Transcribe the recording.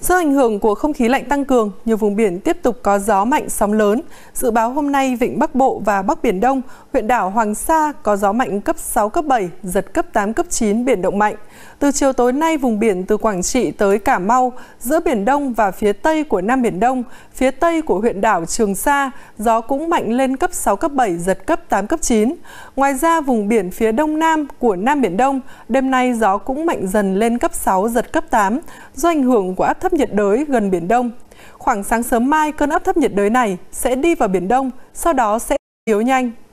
Do ảnh hưởng của không khí lạnh tăng cường, nhiều vùng biển tiếp tục có gió mạnh sóng lớn. Dự báo hôm nay vịnh Bắc Bộ và Bắc Biển Đông, huyện đảo Hoàng Sa có gió mạnh cấp 6, cấp 7, giật cấp 8, cấp 9, biển động mạnh. Từ chiều tối nay, vùng biển từ Quảng Trị tới Cà Mau, giữa Biển Đông và phía Tây của Nam Biển Đông, phía Tây của huyện đảo Trường Sa, gió cũng mạnh lên cấp 6, cấp 7, giật cấp 8, cấp 9. Ngoài ra, vùng biển phía Đông Nam của Nam Biển Đông, đêm nay gió cũng mạnh dần lên cấp 6, giật cấp 8. Do ảnh hưởng của áp thấp thấp nhiệt đới gần Biển Đông. Khoảng sáng sớm mai, cơn áp thấp nhiệt đới này sẽ đi vào Biển Đông, sau đó sẽ yếu nhanh